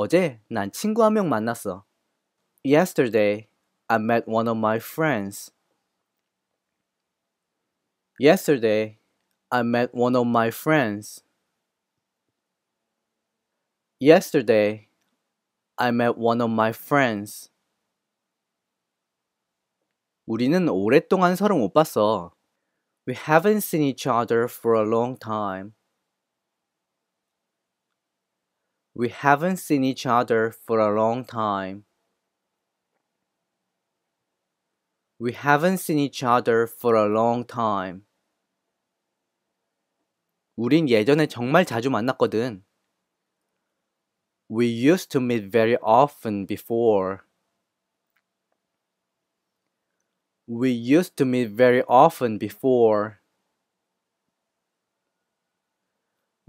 어제 난 친구 한 명 만났어. Yesterday, I met one of my friends. Yesterday, I met one of my friends. Yesterday, I met one of my friends. 우리는 오랫동안 서로 못 봤어. We haven't seen each other for a long time. We haven't seen each other for a long time. We haven't seen each other for a long time. 우린 예전에 정말 자주 만났거든. We used to meet very often before. We used to meet very often before.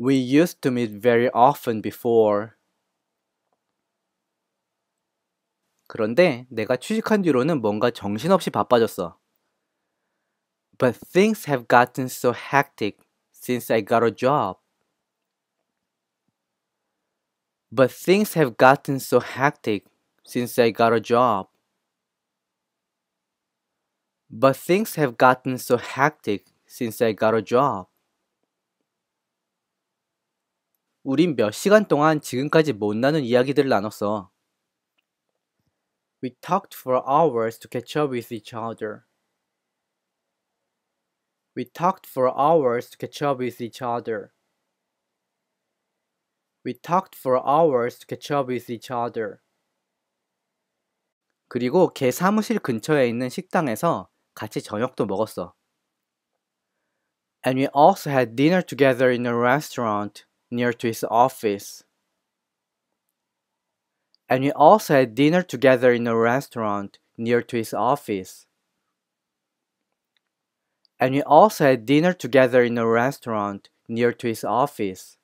We used to meet very often before. 그런데 내가 취직한 뒤로는 뭔가 정신없이 바빠졌어. But things have gotten so hectic since I got a job. But things have gotten so hectic since I got a job. But things have gotten so hectic since I got a job. 우린 몇 시간 동안 지금까지 못나눈 이야기들을 나눴어. We talked for hours to catch up with each other. We talked for hours to catch up with each other. We talked for hours to catch up with each other. 그리고 걔 사무실 근처에 있는 식당에서 같이 저녁도 먹었어. And we also had dinner together in a restaurant. near to his office. And we also had dinner together in a restaurant near to his office. And we also had dinner together in a restaurant near to his office.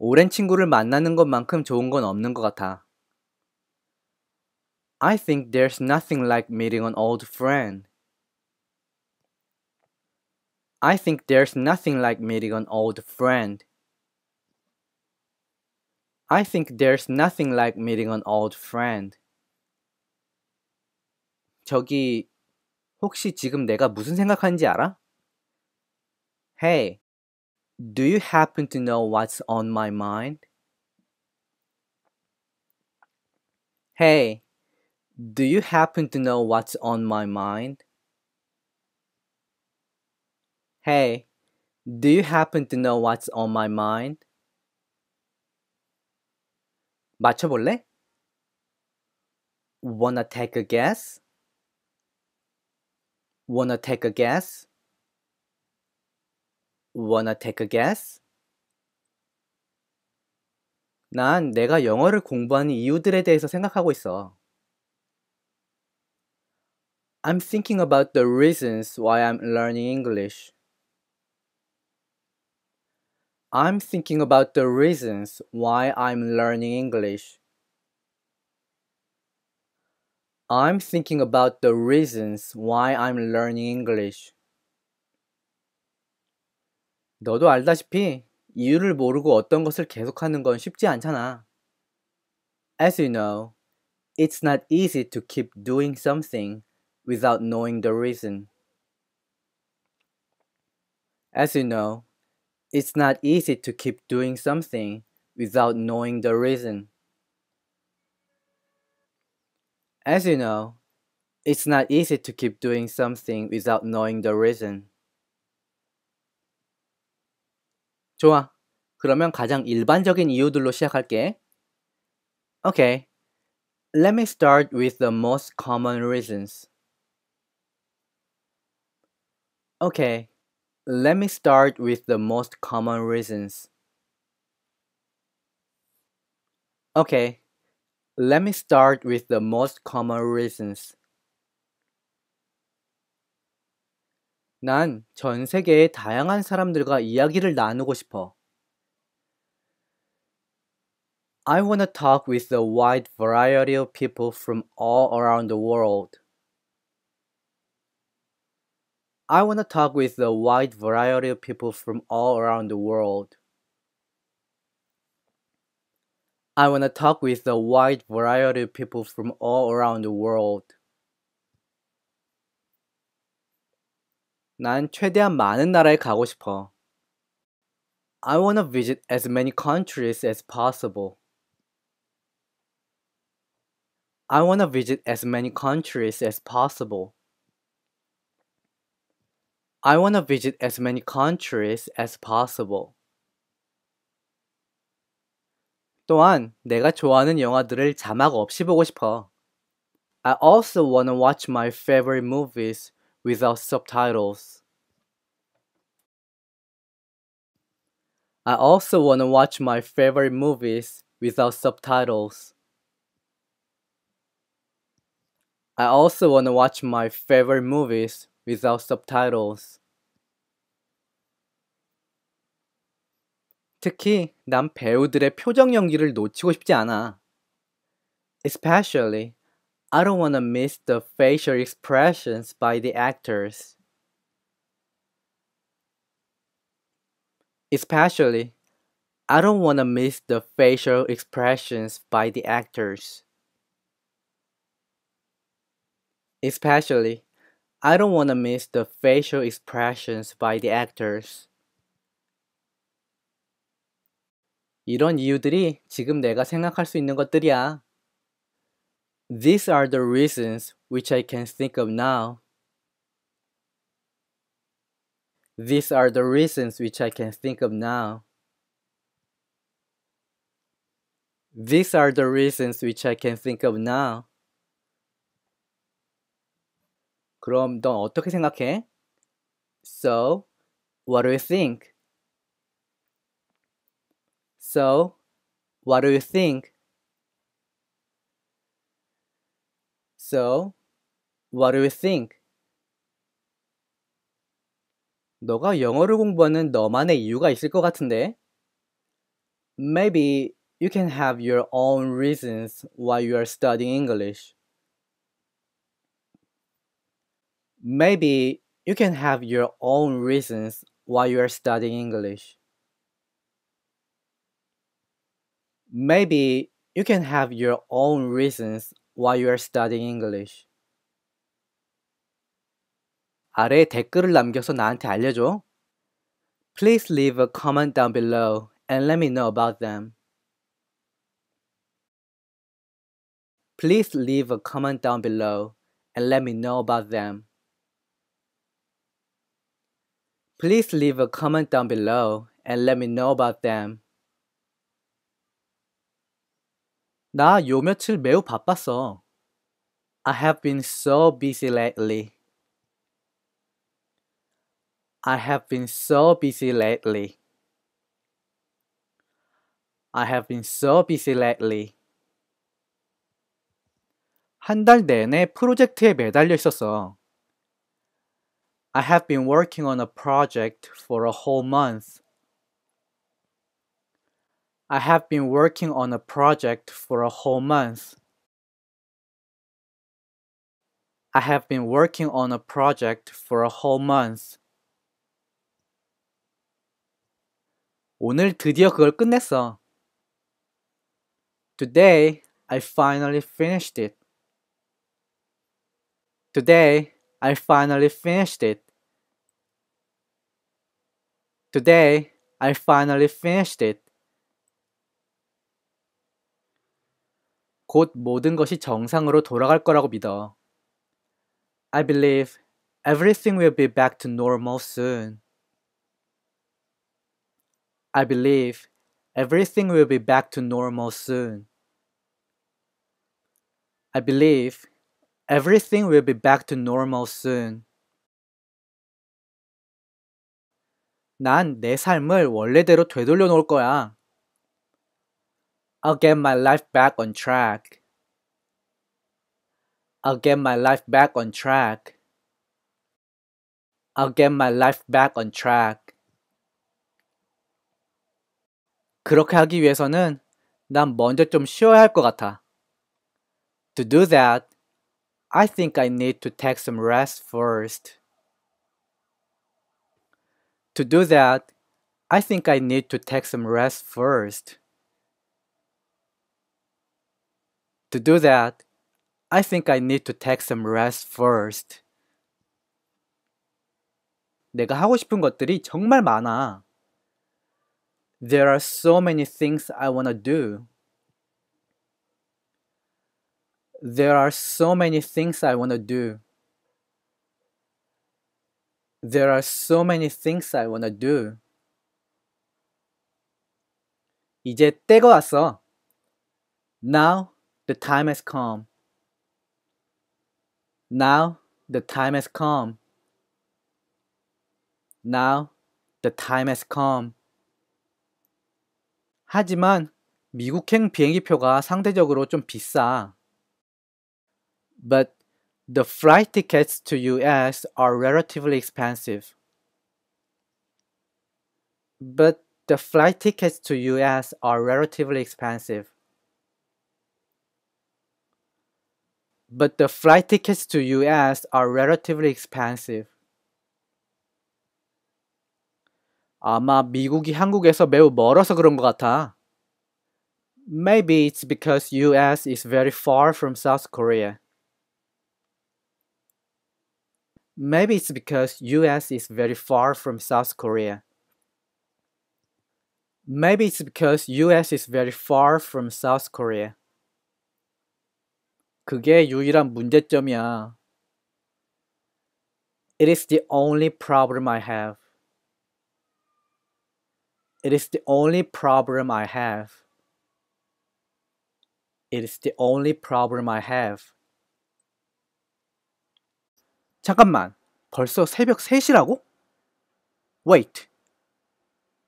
오랜 친구를 만나는 것만큼 좋은 건 없는 것 같아. I think there's nothing like meeting an old friend. I think there's nothing like meeting an old friend. I think there's nothing like meeting an old friend. 저기 혹시 지금 내가 무슨 생각하는지 알아? Hey, do you happen to know what's on my mind? Hey, do you happen to know what's on my mind? Hey, do you happen to know what's on my mind? 맞춰볼래? Wanna take a guess? Wanna take a guess? Wanna take a guess? 난 내가 영어를 공부하는 이유들에 대해서 생각하고 있어. I'm thinking about the reasons why I'm learning English. I'm thinking about the reasons why I'm learning English. I'm thinking about the reasons why I'm learning English. 너도 알다시피 이유를 모르고 어떤 것을 계속하는 건 쉽지 않잖아. As you know, it's not easy to keep doing something without knowing the reason. As you know, it's not easy to keep doing something without knowing the reason. As you know, it's not easy to keep doing something without knowing the reason. 좋아. 그러면 가장 일반적인 이유들로 시작할게. Okay. Let me start with the most common reasons. Okay. Let me start with the most common reasons. Okay, let me start with the most common reasons. 난 세계의 다양한 사람들과 이야기를 나누고 싶어. I want to talk with a wide variety of people from all around the world. I want to talk with a wide variety of people from all around the world. I want to talk with a wide variety of people from all around the world. 난 최대한 많은 나라에 가고 싶어. I want to visit as many countries as possible. I want to visit as many countries as possible. I want to visit as many countries as possible. 또한 내가 좋아하는 영화들을 자막 없이 보고 싶어. I also want to watch my favorite movies without subtitles. I also want to watch my favorite movies without subtitles. I also want to watch my favorite movies without subtitles. 특히 난 배우들의 표정 연기를 놓치고 싶지 않아. Especially, I don't want to miss the facial expressions by the actors. Especially, I don't want to miss the facial expressions by the actors. Especially, I don't want to miss the facial expressions by the actors. 이런 이유들이 지금 내가 생각할 수 있는 것들이야. These are the reasons which I can think of now. These are the reasons which I can think of now. These are the reasons which I can think of now. 그럼 넌 어떻게 생각해? So, what do you think? So, what do you think? So, what do you think? 너가 영어를 공부하는 너만의 이유가 있을 것 같은데? Maybe you can have your own reasons why you are studying English. Maybe you can have your own reasons why you are studying English. Maybe you can have your own reasons why you are studying English. 아래 댓글을 남겨서 나한테 알려줘. Please leave a comment down below and let me know about them. Please leave a comment down below and let me know about them. Please leave a comment down below and let me know about them. 나요 며칠 매우 바빴어. I have been so busy lately. I have been so busy lately. I have been so busy lately. 한달 내내 프로젝트에 매달려 있었어. I have been working on a project for a whole month. I have been working on a project for a whole month. I have been working on a project for a whole month. 오늘 드디어 그걸 끝냈어. Today, I finally finished it. Today, I finally finished it. Today, I finally finished it. 곧 모든 것이 정상으로 돌아갈 거라고 믿어. I believe everything will be back to normal soon. I believe everything will be back to normal soon. I believe Everything will be back to normal soon. 난 내 삶을 원래대로 되돌려 놓을 거야. I'll get my life back on track. I'll get my life back on track. I'll get my life back on track. 그렇게 하기 위해서는 난 먼저 좀 쉬어야 할 것 같아. To do that, I think I need to take some rest first. To do that, I think I need to take some rest first. To do that, I think I need to take some rest first. 내가 하고 싶은 것들이 정말 많아. There are so many things I wanna do. There are so many things I want to do. There are so many things I want to do. 이제 때가 왔어. Now the time has come. Now the time has come. Now the time has come. 하지만 미국행 비행기표가 상대적으로 좀 비싸. but the flight tickets to US are relatively expensive. But the flight tickets to US are relatively expensive. But the flight tickets to US are relatively expensive. 아마 미국이 한국에서 매우 멀어서 그런 것 같아. Maybe it's because US is very far from South Korea. Maybe it's because US is very far from South Korea. Maybe it's because US is very far from South Korea. 그게 유일한 문제점이야. It is the only problem I have. It is the only problem I have. It is the only problem I have. 잠깐만. 벌써 새벽 3시라고? Wait.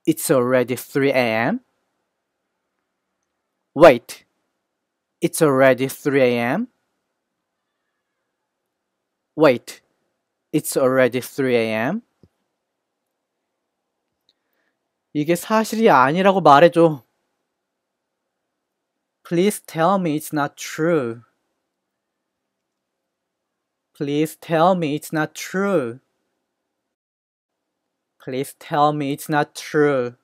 It's already 3 a.m. Wait. It's already 3 a.m. Wait. It's already 3 a.m. 이게 사실이 아니라고 말해줘. Please tell me it's not true. Please tell me it's not true. Please tell me it's not true.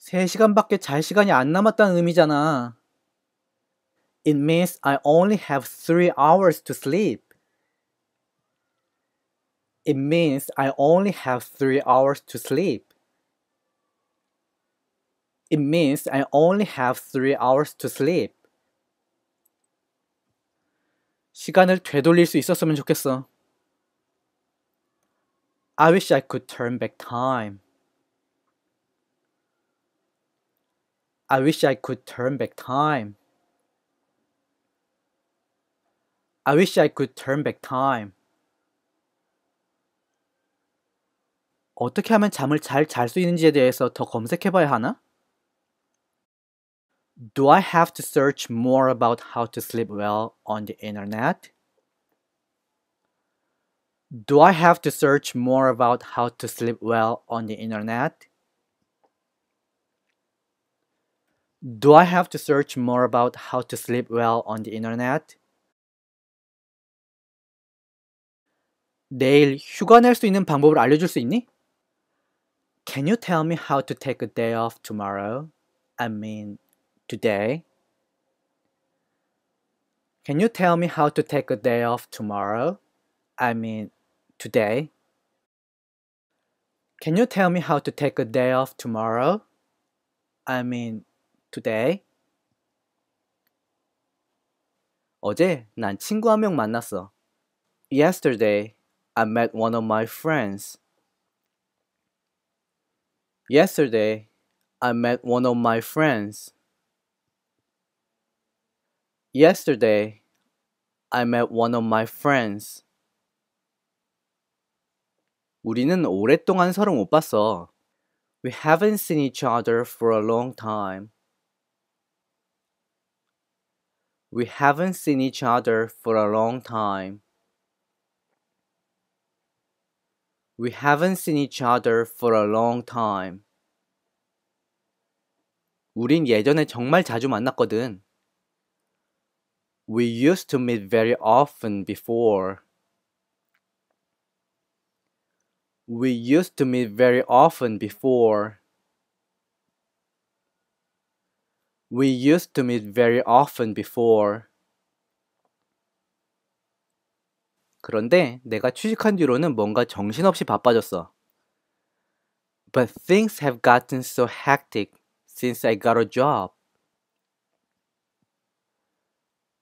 잘 시간이 안 남았다는 의미잖아. It means I only have 3 hours to sleep. It means I only have 3 hours to sleep. It means I only have 3 hours to sleep. 시간을 되돌릴 수 있었으면 좋겠어. I wish I could turn back time. I wish I could turn back time. I wish I could turn back time. 어떻게 하면 잠을 잘 잘 수 있는지에 대해서 더 검색해 봐야 하나? do I have to search more about how to sleep well on the internet? Do I have to search more about how to sleep well on the internet? Do I have to search more about how to sleep well on the internet? 내일 휴가 낼 있는 방법을 알려줄 수 있니? Can you tell me how to take a day off tomorrow? I mean, today? Can you tell me how to take a day off tomorrow? I mean, today? Can you tell me how to take a day off tomorrow? I mean, today? 어제 난 친구 한 명 만났어. Yesterday, I met one of my friends. Yesterday, I met one of my friends. Yesterday, I met one of my friends. 우리는 오랫동안 서로 못 봤어. We haven't seen each other for a long time. We haven't seen each other for a long time. We haven't seen each other for a long time. 우린 예전에 정말 자주 만났거든 we used to meet very often before. We used to meet very often before. We used to meet very often before. 그런데 내가 취직한 뒤로는 뭔가 정신없이 바빠졌어. But things have gotten so hectic since I got a job.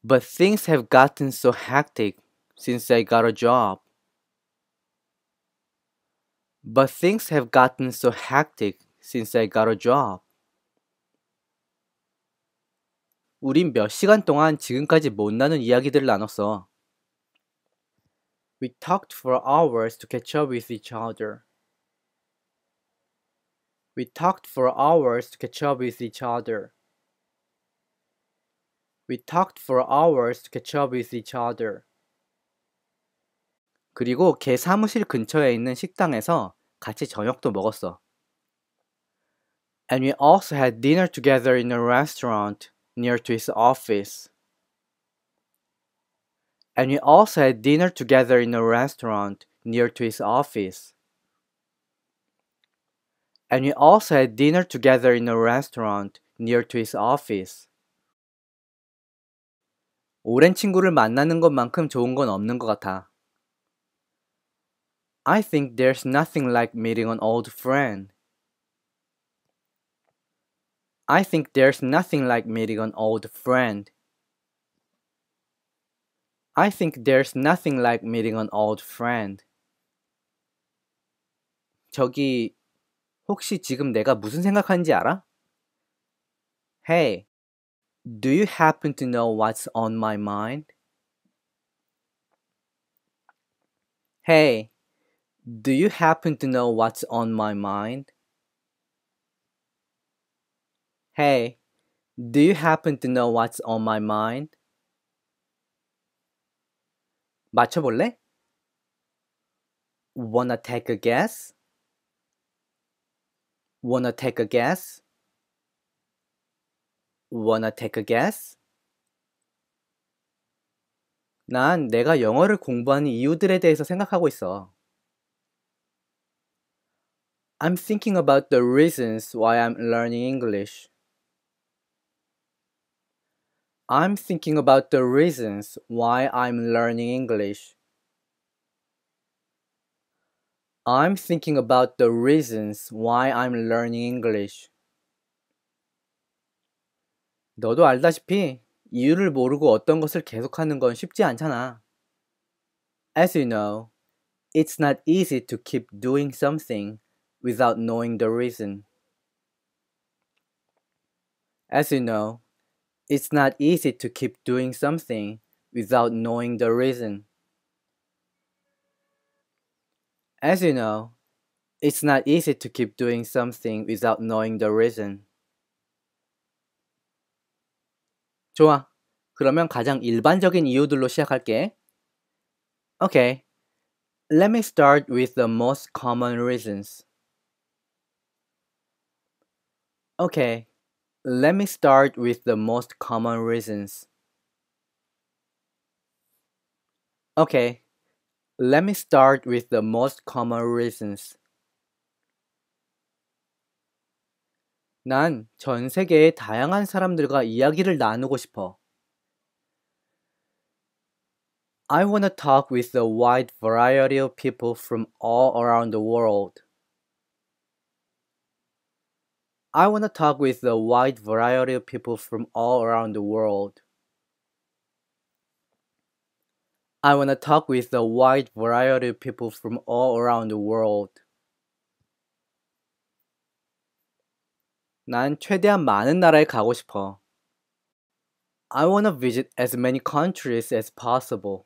But things have gotten so hectic since I got a job. But things have gotten so hectic since I got a job. 우린 몇 시간 동안 지금까지 못 나눈 이야기들을 나눴어. We talked for hours to catch up with each other. We talked for hours to catch up with each other. We talked for hours to catch up with each other. 그리고 걔 사무실 근처에 있는 식당에서 같이 저녁도 먹었어. And we also had dinner together in a restaurant near to his office. And we also had dinner together in a restaurant near to his office. And we also had dinner together in a restaurant near to his office. 오랜 친구를 만나는 것만큼 좋은 건 없는 것 같아. I think there's nothing like meeting an old friend. I think there's nothing like meeting an old friend. I think there's nothing like meeting an old friend. 저기 혹시 지금 내가 무슨 생각하는지 알아? Hey, Do you happen to know what's on my mind? Hey, do you happen to know what's on my mind? Hey, do you happen to know what's on my mind? 맞춰볼래? Wanna take a guess? Wanna take a guess? Wanna take a guess? 난 내가 영어를 공부하는 이유들에 대해서 생각하고 있어. I'm thinking about the reasons why I'm learning English. I'm thinking about the reasons why I'm learning English. I'm thinking about the reasons why I'm learning English. 너도 알다시피 이유를 모르고 어떤 것을 계속하는 건 쉽지 않잖아. As you know, it's not easy to keep doing something without knowing the reason. As you know, it's not easy to keep doing something without knowing the reason. As you know, it's not easy to keep doing something without knowing the reason. 좋아. 그러면 가장 일반적인 이유들로 시작할게. Okay. Let me start with the most common reasons. Okay. Let me start with the most common reasons. Okay. Let me start with the most common reasons. 난전 세계의 다양한 사람들과 이야기를 나누고 싶어. I want to talk with a wide variety of people from all around the world. I want to talk with a wide variety of people from all around the world. I want to talk with a wide variety of people from all around the world. 난 최대한 많은 나라에 가고 싶어. I want to visit as many countries as possible.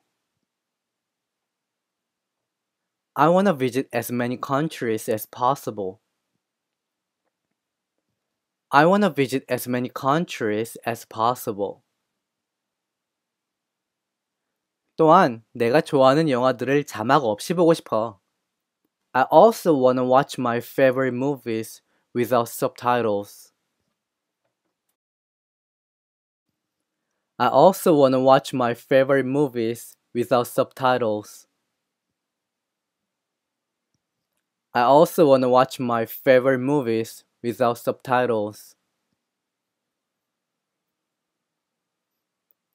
I want to visit as many countries as possible. I want to visit as many countries as possible. 또한 내가 좋아하는 영화들을 자막 없이 보고 싶어. I also want to watch my favorite movies without subtitles. I also want to watch my favorite movies without subtitles. I also want to watch my favorite movies without subtitles.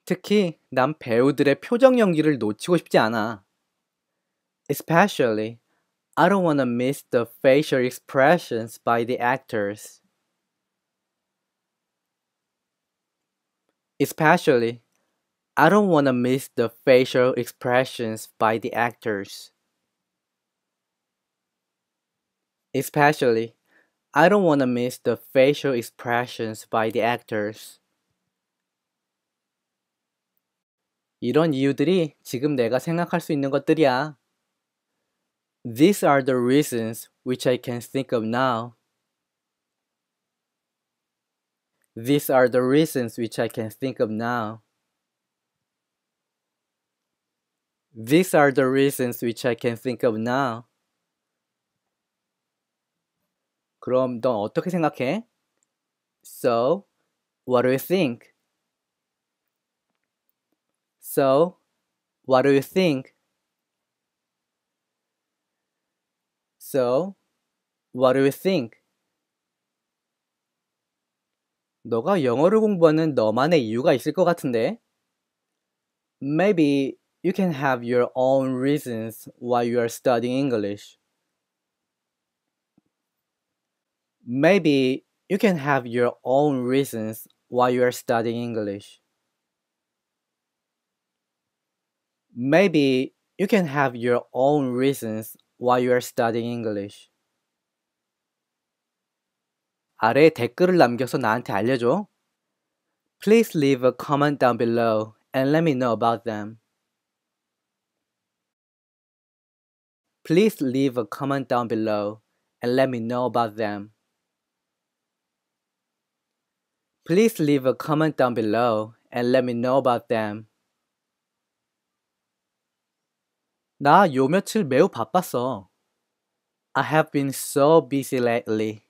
특히 난 배우들의 표정 연기를 놓치고 싶지 않아. Especially I don't want to miss the facial expressions by the actors. Especially, I don't want to miss the facial expressions by the actors. Especially, I don't want to miss the facial expressions by the actors. 이런 이유들이 지금 내가 생각할 수 있는 것들이야. These are the reasons which I can think of now. These are the reasons which I can think of now. These are the reasons which I can think of now. 그럼 넌 어떻게 생각해? So, what do you think? So, what do you think? So, what do you think? 너가 영어를 공부하는 너만의 이유가 있을 것 같은데? Maybe you can have your own reasons why you are studying English. Maybe you can have your own reasons why you are studying English. Maybe you can have your own reasons while you are studying English. 아래 댓글을 남겨서 나한테 알려줘. Please leave a comment down below and let me know about them. Please leave a comment down below and let me know about them. Please leave a comment down below and let me know about them. 나요 며칠 매우 바빴어. I have been so busy lately.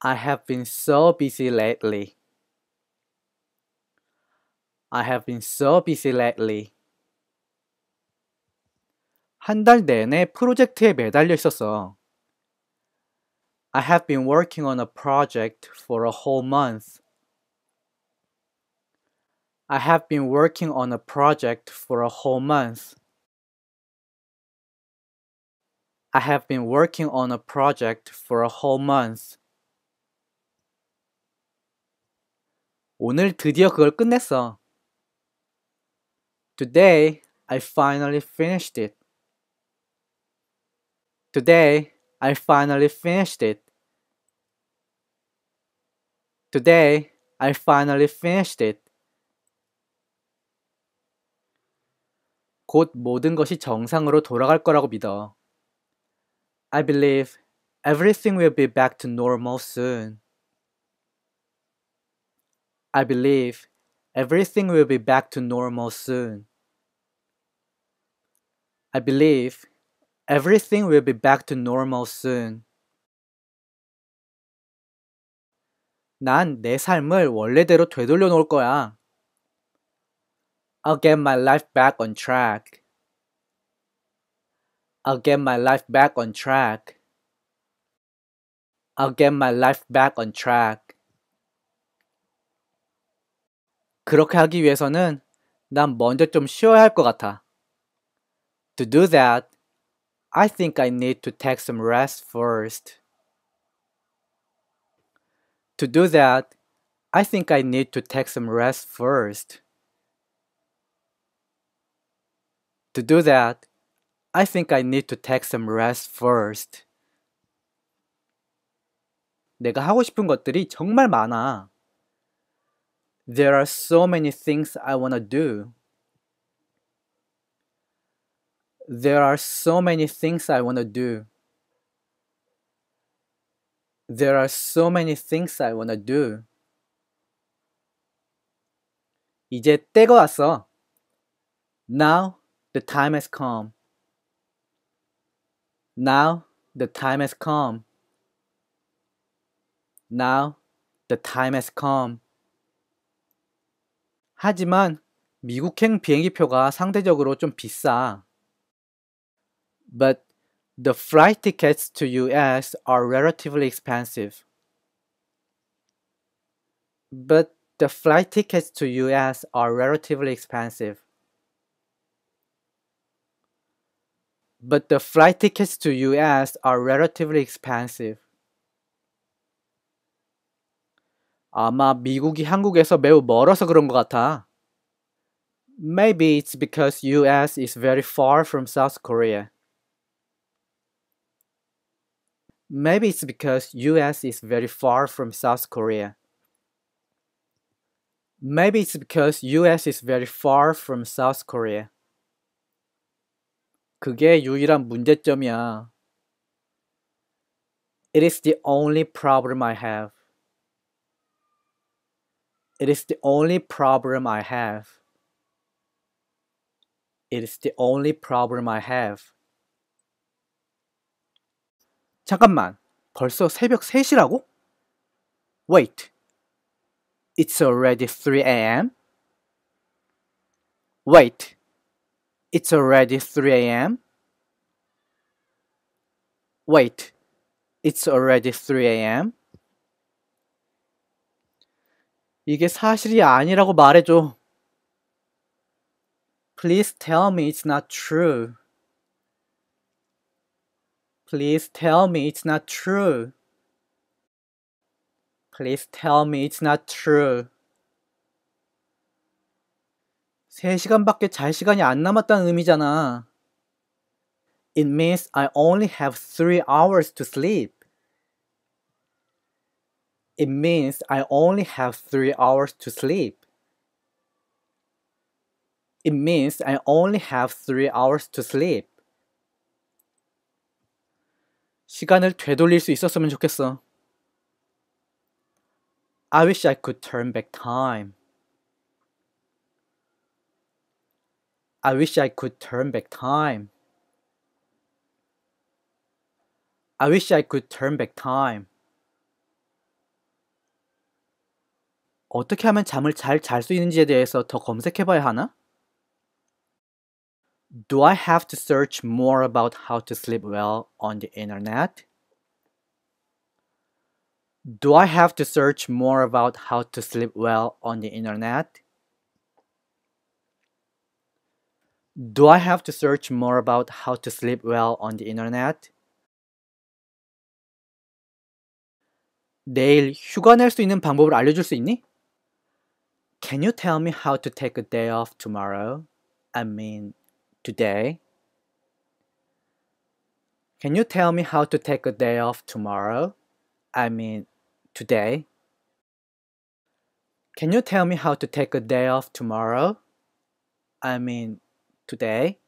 I have been so busy lately. I have been so busy lately. 한 달 내내 프로젝트에 매달려 있었어. I have been working on a project for a whole month. I have been working on a project for a whole month. I have been working on a project for a whole month. 오늘 드디어 그걸 끝냈어. Today, I finally finished it. Today, I finally finished it. Today, I finally finished it. 곧 모든 것이 정상으로 돌아갈 거라고 믿어. I believe everything will be back to normal soon. I believe everything will be back to normal soon. I believe everything will be back to normal soon. 난 내 삶을 원래대로 되돌려 놓을 거야. I'll get my life back on track. I'll get my life back on track. I'll get my life back on track. 그렇게 하기 위해서는 난 먼저 좀 쉬어야 같아. To do that, I think I need to take some rest first. To do that, I think I need to take some rest first. To do that, I think I need to take some rest first. 내가 하고 싶은 것들이 정말 많아. There are so many things I want to do. There are so many things I want to do. There are so many things I want to do. 이제 때가 왔어. Now the time has come. Now the time has come. Now the time has come. 하지만 미국행 비행기표가 상대적으로 좀 비싸. But the flight tickets to US are relatively expensive. But the flight tickets to US are relatively expensive. but the flight tickets to US are relatively expensive. 아마 미국이 한국에서 매우 멀어서 그런 것 같아. Maybe it's because US is very far from South Korea. Maybe it's because US is very far from South Korea. Maybe it's because US is very far from South Korea. 그게 유일한 문제점이야. It is the only problem I have. It is the only problem I have. It is the only problem I have. 잠깐만. 벌써 새벽 3시라고? Wait. It's already 3 a.m. Wait. It's already 3 a.m. Wait, it's already 3 a.m. 이게 사실이 아니라고 말해줘. Please tell me it's not true. Please tell me it's not true. Please tell me it's not true. 3시간밖에 잘 시간이 안 남았다는 의미잖아. It means I only have 3 hours to sleep. It means I only have 3 hours to sleep. It means I only have 3 hours to sleep. 시간을 되돌릴 수 있었으면 좋겠어. I wish I could turn back time. I wish I could turn back time. I wish I could turn back time. 어떻게 하면 잠을 잘 잘 수 있는지에 대해서 더 검색해 봐야 하나? Do I have to search more about how to sleep well on the internet? Do I have to search more about how to sleep well on the internet? Do I have to search more about how to sleep well on the internet? 내일 휴가 낼 수 있는 방법을 알려줄 수 있니? Can you tell me how to take a day off tomorrow? I mean, today? Can you tell me how to take a day off tomorrow? I mean, today? Can you tell me how to take a day off tomorrow? I mean, today